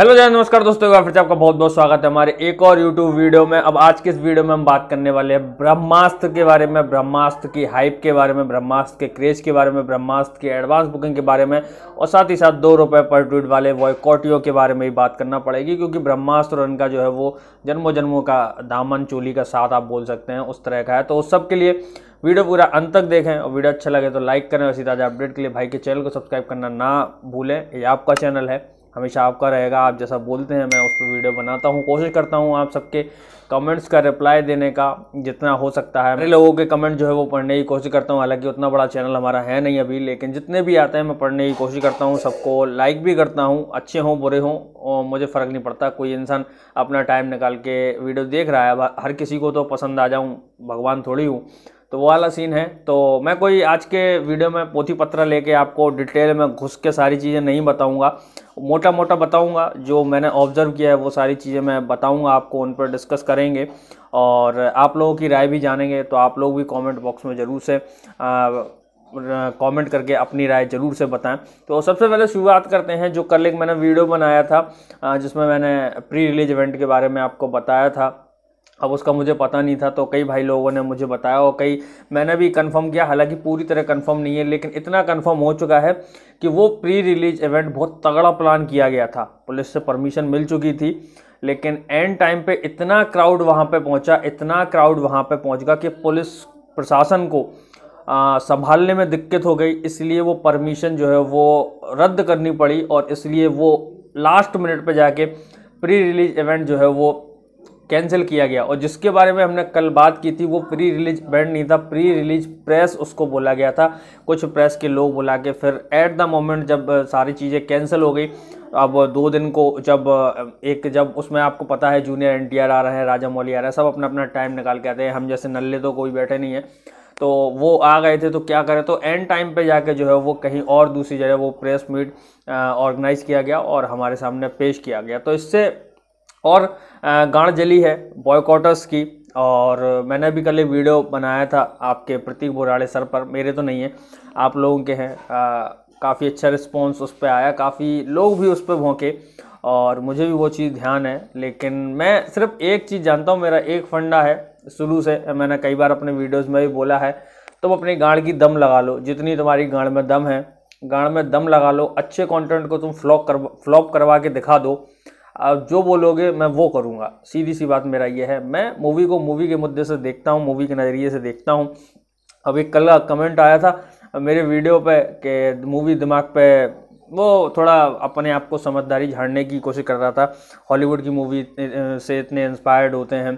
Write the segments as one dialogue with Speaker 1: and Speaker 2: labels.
Speaker 1: hello जय नमस्कार दोस्तों फिर से आपका बहुत बहुत स्वागत है हमारे एक और यूट्यूब वीडियो में अब आज के इस वीडियो में हम बात करने वाले हैं ब्रह्मास्त्र के बारे में ब्रह्मास्त्र की हाइप के बारे में ब्रह्मास्त्र के क्रेज के बारे में ब्रह्मास्त्र की एडवांस बुकिंग के बारे में और साथ ही साथ दो रुपये पर ट्वीट वाले वॉयकॉटियो के बारे में भी बात करना पड़ेगी क्योंकि ब्रह्मास्त्र और इनका जो है वो जन्मों जन्मों का दामन चोली का साथ आप बोल सकते हैं उस तरह का है तो उस सब के लिए वीडियो पूरा अंत तक देखें और वीडियो अच्छा लगे तो लाइक करें और सीधा अपडेट के लिए भाई के चैनल को सब्सक्राइब करना ना भूलें ये आपका चैनल है हमेशा आपका रहेगा आप जैसा बोलते हैं मैं उस पर वीडियो बनाता हूँ कोशिश करता हूँ आप सबके कमेंट्स का रिप्लाई देने का जितना हो सकता है मेरे लोगों के कमेंट जो है वो पढ़ने की कोशिश करता हूँ हालांकि उतना बड़ा चैनल हमारा है नहीं अभी लेकिन जितने भी आते हैं मैं पढ़ने की कोशिश करता हूँ सबको लाइक भी करता हूँ अच्छे हों बुरे हों और मुझे फ़र्क नहीं पड़ता कोई इंसान अपना टाइम निकाल के वीडियो देख रहा है हर किसी को तो पसंद आ जाऊँ भगवान थोड़ी हूँ तो वो वाला सीन है तो मैं कोई आज के वीडियो में पोथी पत्र लेके आपको डिटेल में घुस के सारी चीज़ें नहीं बताऊंगा मोटा मोटा बताऊंगा जो मैंने ऑब्ज़र्व किया है वो सारी चीज़ें मैं बताऊंगा आपको उन पर डिस्कस करेंगे और आप लोगों की राय भी जानेंगे तो आप लोग भी कमेंट बॉक्स में ज़रूर से कमेंट करके अपनी राय ज़रूर से बताएं तो सबसे पहले शुरुआत करते हैं जो कल एक मैंने वीडियो बनाया था जिसमें मैंने प्री रिलीज इवेंट के बारे में आपको बताया था अब उसका मुझे पता नहीं था तो कई भाई लोगों ने मुझे बताया और कई मैंने भी कंफर्म किया हालांकि पूरी तरह कंफर्म नहीं है लेकिन इतना कंफर्म हो चुका है कि वो प्री रिलीज इवेंट बहुत तगड़ा प्लान किया गया था पुलिस से परमिशन मिल चुकी थी लेकिन एंड टाइम पे इतना क्राउड वहाँ पे पहुँचा इतना क्राउड वहाँ पे पहुँच गया कि पुलिस प्रशासन को संभालने में दिक्कत हो गई इसलिए वो परमिशन जो है वो रद्द करनी पड़ी और इसलिए वो लास्ट मिनट पर जाके प्री रिलीज इवेंट जो है वो कैंसिल किया गया और जिसके बारे में हमने कल बात की थी वो प्री रिलीज बैंड नहीं था प्री रिलीज प्रेस उसको बोला गया था कुछ प्रेस के लोग बुला के फिर एट द मोमेंट जब सारी चीज़ें कैंसिल हो गई अब दो दिन को जब एक जब उसमें आपको पता है जूनियर एन आ रहा है राजा मौली आ रहा है सब अपना अपना टाइम निकाल के आते हैं हम जैसे नल्ले तो कोई बैठे नहीं है तो वो आ गए थे तो क्या करें तो एंड टाइम पे जाके जो है वो कहीं और दूसरी जगह वो प्रेस मीट ऑर्गेनाइज़ किया गया और हमारे सामने पेश किया गया तो इससे और जली है बॉयकॉटर्स की और मैंने भी कल एक वीडियो बनाया था आपके प्रतीक बोराड़े सर पर मेरे तो नहीं है आप लोगों के हैं काफ़ी अच्छा रिस्पॉन्स उस पर आया काफ़ी लोग भी उस पर भोंके और मुझे भी वो चीज़ ध्यान है लेकिन मैं सिर्फ एक चीज़ जानता हूँ मेरा एक फंडा है शुरू से मैंने कई बार अपने वीडियोस में भी बोला है तुम तो अपनी गाड़ की दम लगा लो जितनी तुम्हारी गाड़ में दम है गाड़ में दम लगा लो अच्छे कंटेंट को तुम फ्लॉप कर फ्लॉप करवा के दिखा दो आप जो बोलोगे मैं वो करूँगा सीधी सी बात मेरा ये है मैं मूवी को मूवी के मुद्दे से देखता हूँ मूवी के नज़रिए से देखता हूँ अभी कल कमेंट आया था मेरे वीडियो पे कि मूवी दिमाग पे वो थोड़ा अपने आप को समझदारी झाड़ने की कोशिश कर रहा था हॉलीवुड की मूवी से इतने इंस्पायर्ड होते हैं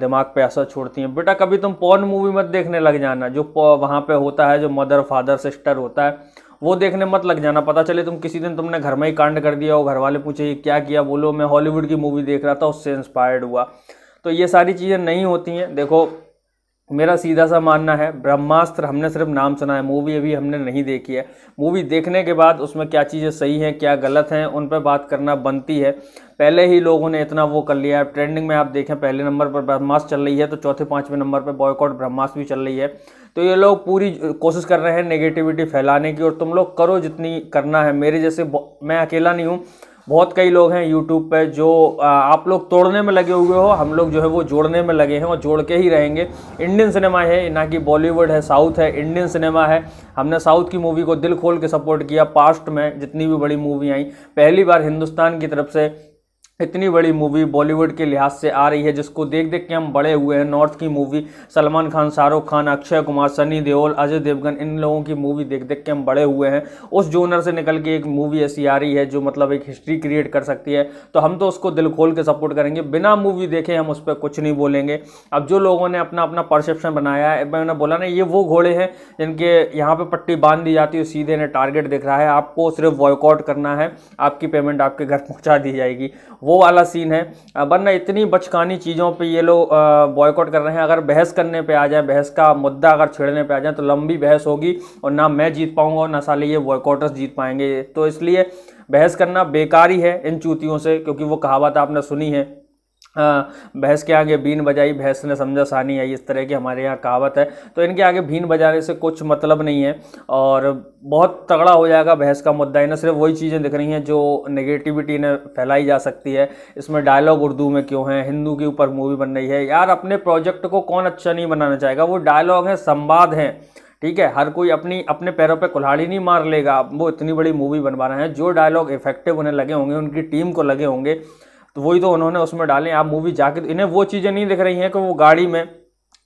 Speaker 1: दिमाग पे असर छोड़ती हैं बेटा कभी तुम पॉर्न मूवी मत देखने लग जाना जो वहाँ पे होता है जो मदर फादर सिस्टर होता है वो देखने मत लग जाना पता चले तुम किसी दिन तुमने घर में ही कांड कर दिया हो घर वाले पूछे ये क्या किया बोलो मैं हॉलीवुड की मूवी देख रहा था उससे इंस्पायर्ड हुआ तो ये सारी चीज़ें नहीं होती हैं देखो मेरा सीधा सा मानना है ब्रह्मास्त्र हमने सिर्फ नाम सुना है मूवी अभी हमने नहीं देखी है मूवी देखने के बाद उसमें क्या चीज़ें सही हैं क्या गलत हैं उन पर बात करना बनती है पहले ही लोगों ने इतना वो कर लिया है ट्रेंडिंग में आप देखें पहले नंबर पर ब्रह्मास्त्र चल रही है तो चौथे पाँचवें नंबर पर बॉयकॉट ब्रह्मास्त्र भी चल रही है तो ये लोग पूरी कोशिश कर रहे हैं नेगेटिविटी फैलाने की और तुम लोग करो जितनी करना है मेरे जैसे मैं अकेला नहीं हूँ बहुत कई लोग हैं यूट्यूब पे जो आप लोग तोड़ने में लगे हुए हो हम लोग जो है वो जोड़ने में लगे हैं और जोड़ के ही रहेंगे इंडियन सिनेमा है ना कि बॉलीवुड है साउथ है इंडियन सिनेमा है हमने साउथ की मूवी को दिल खोल के सपोर्ट किया पास्ट में जितनी भी बड़ी मूवी आई पहली बार हिंदुस्तान की तरफ से इतनी बड़ी मूवी बॉलीवुड के लिहाज से आ रही है जिसको देख देख के हम बड़े हुए हैं नॉर्थ की मूवी सलमान खान शाहरुख खान अक्षय कुमार सनी देओल अजय देवगन इन लोगों की मूवी देख देख के हम बड़े हुए हैं उस जोनर से निकल के एक मूवी ऐसी आ रही है जो मतलब एक हिस्ट्री क्रिएट कर सकती है तो हम तो उसको दिल खोल के सपोर्ट करेंगे बिना मूवी देखे हम उस पर कुछ नहीं बोलेंगे अब जो लोगों ने अपना अपना परसेप्शन बनाया है मैंने बोला ना ये वो घोड़े हैं जिनके यहाँ पर पट्टी बांध दी जाती है सीधे ने टारगेट दिख रहा है आपको सिर्फ वॉकआउट करना है आपकी पेमेंट आपके घर पहुँचा दी जाएगी वो वो वाला सीन है वरना इतनी बचकानी चीज़ों पे ये लोग बॉयकॉट कर रहे हैं अगर बहस करने पे आ जाए बहस का मुद्दा अगर छेड़ने पे आ जाए तो लंबी बहस होगी और ना मैं जीत पाऊँगा और ना साले ये बॉयकॉटर्स जीत पाएंगे तो इसलिए बहस करना बेकार ही है इन चूतियों से क्योंकि वो कहावत आपने सुनी है भैंस हाँ, के आगे बीन बजाई भैंस ने समझा सानी आई इस तरह की हमारे यहाँ कहावत है तो इनके आगे बीन बजाने से कुछ मतलब नहीं है और बहुत तगड़ा हो जाएगा भैंस का मुद्दा इन्हें सिर्फ वही चीज़ें दिख रही हैं जो नेगेटिविटी ने फैलाई जा सकती है इसमें डायलॉग उर्दू में क्यों है हिंदू के ऊपर मूवी बन रही है यार अपने प्रोजेक्ट को कौन अच्छा नहीं बनाना चाहेगा वो डायलॉग हैं संवाद हैं ठीक है हर कोई अपनी अपने पैरों पे कुल्हाड़ी नहीं मार लेगा वो इतनी बड़ी मूवी बनवा रहे हैं जो डायलॉग इफेक्टिव उन्हें लगे होंगे उनकी टीम को लगे होंगे तो वही तो उन्होंने उसमें डाले आप मूवी जाके तो इन्हें वो चीज़ें नहीं दिख रही हैं कि वो गाड़ी में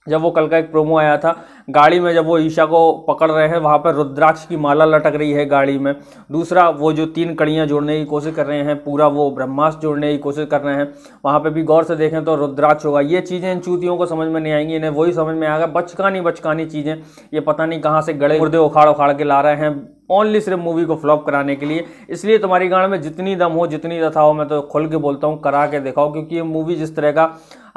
Speaker 1: जब वो कल का एक प्रोमो आया था गाड़ी में जब वो ईशा को पकड़ रहे हैं वहाँ पर रुद्राक्ष की माला लटक रही है गाड़ी में दूसरा वो जो तीन कड़ियाँ जोड़ने की कोशिश कर रहे हैं पूरा वो ब्रह्मास्त्र जोड़ने की कोशिश कर रहे हैं वहाँ पे भी गौर से देखें तो रुद्राक्ष होगा ये चीज़ें इन चूतियों को समझ में नहीं आएंगी इन्हें वही समझ में आएगा बचकानी बचकानी चीज़ें ये पता नहीं कहाँ से गड़े मुर्दे उखाड़ उखाड़ के ला रहे हैं ओनली सिर्फ मूवी को फ्लॉप कराने के लिए इसलिए तुम्हारी गाड़ में जितनी दम हो जितनी दथा हो मैं तो खुल के बोलता हूँ करा के दिखाओ क्योंकि ये मूवी जिस तरह का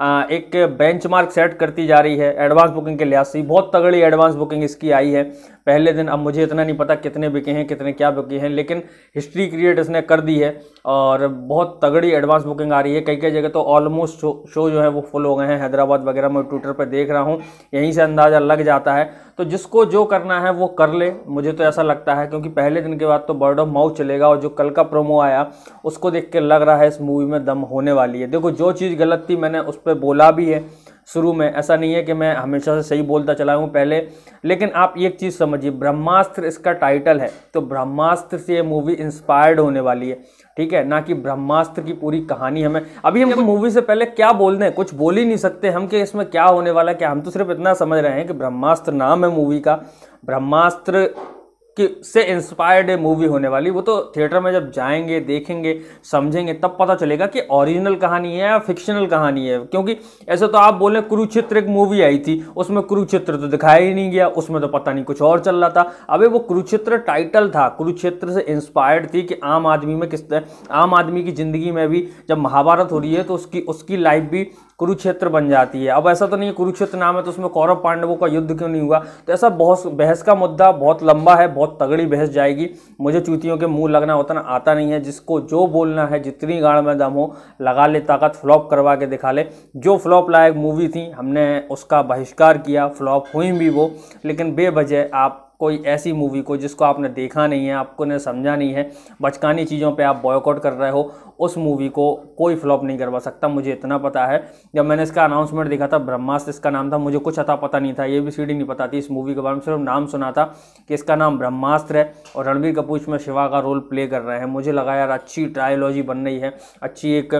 Speaker 1: एक बेंचमार्क सेट करती जा रही है एडवांस बुकिंग के लिहाज से बहुत तगड़ी एडवांस बुकिंग इसकी आई है पहले दिन अब मुझे इतना नहीं पता कितने बिके हैं कितने क्या बिके हैं लेकिन हिस्ट्री क्रिएट इसने कर दी है और बहुत तगड़ी एडवांस बुकिंग आ रही है कई कई जगह तो ऑलमोस्ट शो, शो जो है वो फुल हो गए हैं हैदराबाद वगैरह मैं ट्विटर पर देख रहा हूँ यहीं से अंदाज़ा लग जाता है तो जिसको जो करना है वो कर ले मुझे तो ऐसा लगता है क्योंकि पहले दिन के बाद तो बर्ड ऑफ माउथ चलेगा और जो कल का प्रोमो आया उसको देख के लग रहा है इस मूवी में दम होने वाली है देखो जो चीज़ गलत थी मैंने उस पर पर बोला भी है शुरू में ऐसा नहीं है कि मैं हमेशा से सही बोलता चला हूँ पहले लेकिन आप एक चीज़ समझिए ब्रह्मास्त्र इसका टाइटल है तो ब्रह्मास्त्र से ये मूवी इंस्पायर्ड होने वाली है ठीक है ना कि ब्रह्मास्त्र की पूरी कहानी हमें अभी हम मूवी से पहले क्या बोल दें कुछ बोल ही नहीं सकते हम कि इसमें क्या होने वाला क्या हम तो सिर्फ इतना समझ रहे हैं कि ब्रह्मास्त्र नाम है मूवी का ब्रह्मास्त्र कि से इंस्पायर्ड मूवी होने वाली वो तो थिएटर में जब जाएंगे देखेंगे समझेंगे तब पता चलेगा कि ओरिजिनल कहानी है या फिक्शनल कहानी है क्योंकि ऐसे तो आप बोलें कुरुक्षेत्र एक मूवी आई थी उसमें कुरुक्षेत्र तो दिखाया ही नहीं गया उसमें तो पता नहीं कुछ और चल रहा था अबे वो कुरुक्षेत्र टाइटल था कुरुक्षेत्र से इंस्पायर्ड थी कि आम आदमी में किस तरह आम आदमी की ज़िंदगी में भी जब महाभारत हो रही है तो उसकी उसकी लाइफ भी कुरुक्षेत्र बन जाती है अब ऐसा तो नहीं कुरुक्षेत्र नाम है तो उसमें कौरव पांडवों का युद्ध क्यों नहीं हुआ तो ऐसा बहुत बहस का मुद्दा बहुत लंबा है बहुत तगड़ी बहस जाएगी मुझे चूतियों के मुंह लगना उतना आता नहीं है जिसको जो बोलना है जितनी गाड़ में दम हो लगा ले ताकत फ्लॉप करवा के दिखा ले जो फ्लॉप लायक मूवी थी हमने उसका बहिष्कार किया फ्लॉप हुई भी वो लेकिन बेबजह आप कोई ऐसी मूवी को जिसको आपने देखा नहीं है आपको ने समझा नहीं है बचकानी चीज़ों पे आप बॉयकॉट कर रहे हो उस मूवी को कोई फ्लॉप नहीं करवा सकता मुझे इतना पता है जब मैंने इसका अनाउंसमेंट देखा था ब्रह्मास्त्र इसका नाम था मुझे कुछ अता पता नहीं था ये भी सीढ़ी नहीं पता थी इस मूवी के बारे में सिर्फ नाम सुना था कि इसका नाम ब्रह्मास्त्र है और रणबीर कपूर इसमें शिवा का रोल प्ले कर रहे हैं मुझे लगा यार अच्छी ट्रायोलॉजी बन रही है अच्छी एक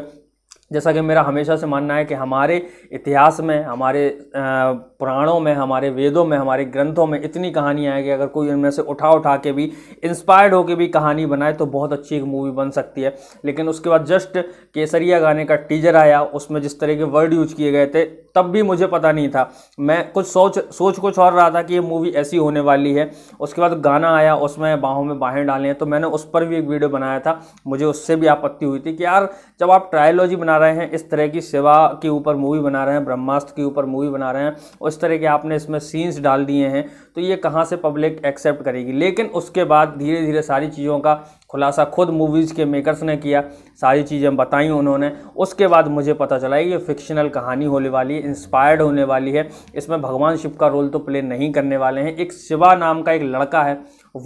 Speaker 1: जैसा कि मेरा हमेशा से मानना है कि हमारे इतिहास में हमारे पुराणों में हमारे वेदों में हमारे ग्रंथों में इतनी कहानियाँ हैं कि अगर कोई उनमें से उठा उठा के भी इंस्पायर्ड होकर भी कहानी बनाए तो बहुत अच्छी एक मूवी बन सकती है लेकिन उसके बाद जस्ट केसरिया गाने का टीजर आया उसमें जिस तरह के वर्ड यूज किए गए थे तब भी मुझे पता नहीं था मैं कुछ सोच सोच कुछ और रहा था कि ये मूवी ऐसी होने वाली है उसके बाद गाना आया उसमें बाहों में बाहें डालें तो मैंने उस पर भी एक वीडियो बनाया था मुझे उससे भी आपत्ति हुई थी कि यार जब आप ट्रायोलॉजी बना रहे हैं इस तरह की सेवा के ऊपर मूवी बना रहे हैं ब्रह्मास्त्र के ऊपर मूवी बना रहे हैं उस तरह के आपने इसमें सीन्स डाल दिए हैं तो ये कहाँ से पब्लिक एक्सेप्ट करेगी लेकिन उसके बाद धीरे धीरे सारी चीज़ों का खुलासा खुद मूवीज़ के मेकर्स ने किया सारी चीज़ें बताई उन्होंने उसके बाद मुझे पता चला ये फिक्शनल कहानी होने वाली है इंस्पायर्ड होने वाली है इसमें भगवान शिव का रोल तो प्ले नहीं करने वाले हैं एक शिवा नाम का एक लड़का है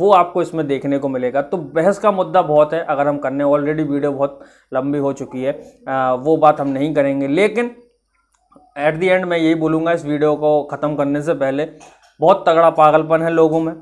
Speaker 1: वो आपको इसमें देखने को मिलेगा तो बहस का मुद्दा बहुत है अगर हम करने ऑलरेडी वीडियो बहुत लंबी हो चुकी है आ, वो बात हम नहीं करेंगे लेकिन एट दी एंड मैं यही बोलूँगा इस वीडियो को ख़त्म करने से पहले बहुत तगड़ा पागलपन है लोगों में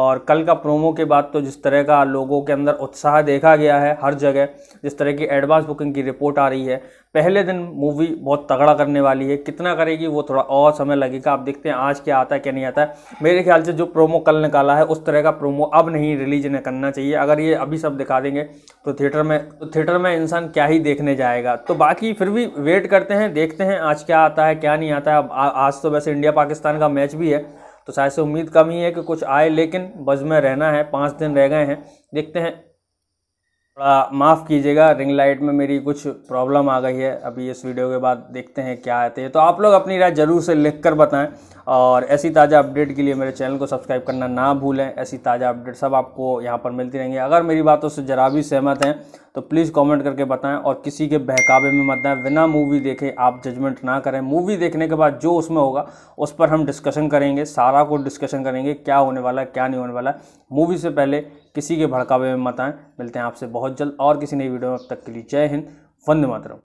Speaker 1: और कल का प्रोमो के बाद तो जिस तरह का लोगों के अंदर उत्साह देखा गया है हर जगह जिस तरह की एडवांस बुकिंग की रिपोर्ट आ रही है पहले दिन मूवी बहुत तगड़ा करने वाली है कितना करेगी वो थोड़ा और समय लगेगा आप देखते हैं आज क्या आता है क्या नहीं आता है मेरे ख्याल से जो प्रोमो कल निकाला है उस तरह का प्रोमो अब नहीं रिलीज न करना चाहिए अगर ये अभी सब दिखा देंगे तो थिएटर में तो थिएटर में इंसान क्या ही देखने जाएगा तो बाकी फिर भी वेट करते हैं देखते हैं आज क्या आता है क्या नहीं आता है अब आज तो वैसे इंडिया पाकिस्तान का मैच भी है तो शायद से उम्मीद कम ही है कि कुछ आए लेकिन बज में रहना है पाँच दिन रह गए हैं देखते हैं थोड़ा माफ़ कीजिएगा रिंग लाइट में मेरी कुछ प्रॉब्लम आ गई है अभी इस वीडियो के बाद देखते हैं क्या आते हैं तो आप लोग अपनी राय ज़रूर से लिख कर बताएं और ऐसी ताज़ा अपडेट के लिए मेरे चैनल को सब्सक्राइब करना ना भूलें ऐसी ताज़ा अपडेट सब आपको यहाँ पर मिलती रहेंगी अगर मेरी बातों से जरा भी सहमत हैं तो प्लीज़ कमेंट करके बताएं और किसी के बहकावे में मत आए बिना मूवी देखे आप जजमेंट ना करें मूवी देखने के बाद जो उसमें होगा उस पर हम डिस्कशन करेंगे सारा को डिस्कशन करेंगे क्या होने वाला है क्या नहीं होने वाला है मूवी से पहले किसी के भड़कावे में मत आएँ मिलते हैं आपसे बहुत जल्द और किसी नई वीडियो में अब तक के लिए जय हिंद वंदे मातरम